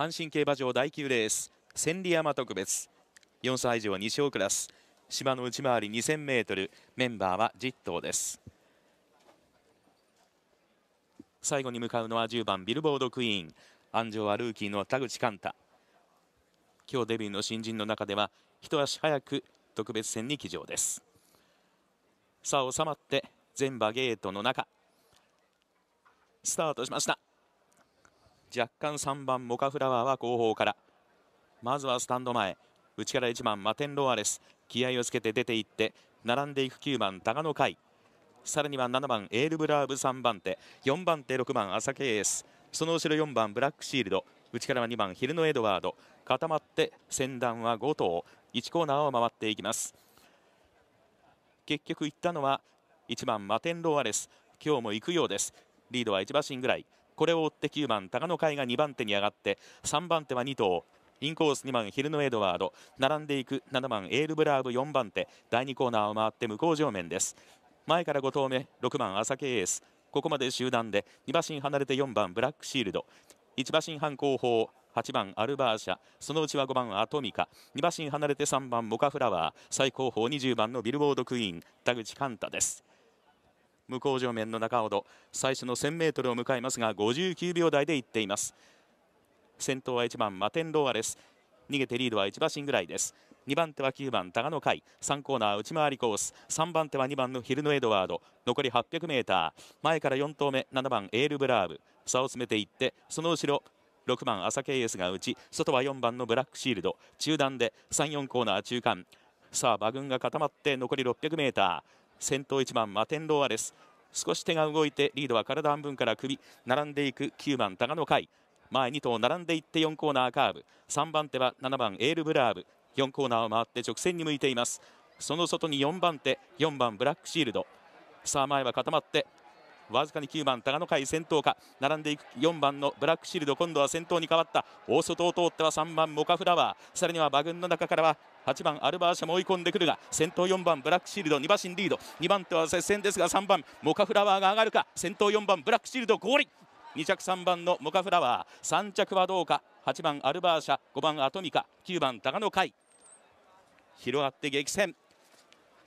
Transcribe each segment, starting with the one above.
阪神競馬場第9レース千里山特別4歳以上2勝クラス芝の内回り 2000m メンバーは10頭です最後に向かうのは10番ビルボードクイーン安城はルーキーの田口寛太今日デビューの新人の中では一足早く特別戦に騎乗ですさあ収まって全馬ゲートの中スタートしました若干3番モカフラワーは後方からまずはスタンド前内から1番マテンロアレス気合をつけて出ていって並んでいく9番高野海さらには7番エールブラーブ3番手4番手6番朝ケエースその後ろ4番ブラックシールド内からは2番ヒルノエドワード固まって先団は5頭1コーナーを回っていきます結局行ったのは1番マテンロアレス今日も行くようですリードは1馬身ぐらいこれを追って9番高野会が2番手に上がって3番手は2頭インコース2番ヒルノエドワード並んでいく7番エールブラーブ4番手第2コーナーを回って向こう上面です前から5投目6番朝毛エースここまで集団で2馬身離れて4番ブラックシールド1馬身半後方8番アルバーシャそのうちは5番アトミカ2馬身離れて3番モカフラワー最高峰20番のビルボードクイーン田口寛太です向こう正面の中ほど最初の 1000m を迎えますが59秒台で行っています先頭は1番マテンローアです逃げてリードは1馬身ぐらいです2番手は9番高野海3コーナー内回りコース3番手は2番のヒルノエドワード残り 800m 前から4投目7番エールブラーブ差を詰めていってその後ろ6番朝ケイエスが打ち外は4番のブラックシールド中段で34コーナー中間さあ馬群が固まって残り 600m 先頭1番マテンローアです少し手が動いてリードは体半分から首並んでいく9番高野海前2頭並んでいって4コーナーカーブ3番手は7番エールブラーブ4コーナーを回って直線に向いていますその外に4番手4番ブラックシールドさあ前は固まってわずかに9番高野会先頭か並んでいく4番のブラックシールド今度は先頭に変わった大外を通っては3番モカフラワーさらには馬群の中からは8番アルバーシャも追い込んでくるが先頭4番ブラックシールド2馬身リード2番手は接戦ですが3番モカフラワーが上がるか先頭4番ブラックシールド合2着3番のモカフラワー3着はどうか8番アルバーシャ5番アトミカ9番高野海広がって激戦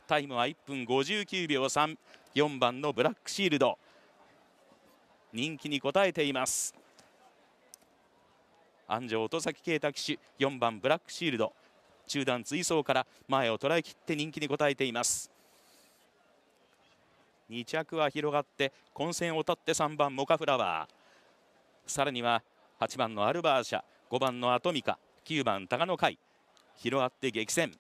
タイムは1分59秒34番のブラックシールド人気に応えています安城音崎啓太騎手4番ブラックシールド中段追走から前を捉え切って人気に応えています2着は広がって混戦を立って3番モカフラワーさらには8番のアルバーシャ5番のアトミカ9番高野海広がって激戦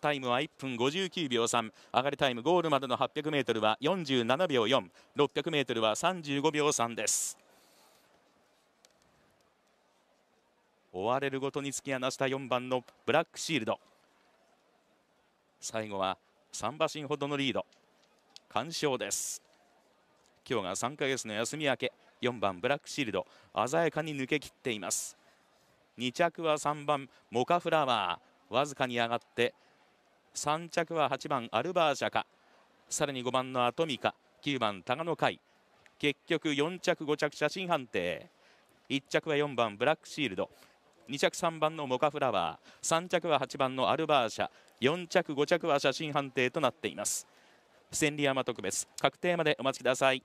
タイムは1分59秒3上がりタイムゴールまでの 800m は47秒 4600m は35秒3です追われるごとに突き放した4番のブラックシールド最後は3馬身ほどのリード完勝です今日が3ヶ月の休み明け4番ブラックシールド鮮やかに抜けきっています2着は3番モカフラワーわずかに上がって3着は8番アルバーシャカさらに5番のアトミカ9番タガノカイ結局4着5着写真判定1着は4番ブラックシールド2着3番のモカフラワー3着は8番のアルバーシャ4着5着は写真判定となっています千里山特別確定までお待ちください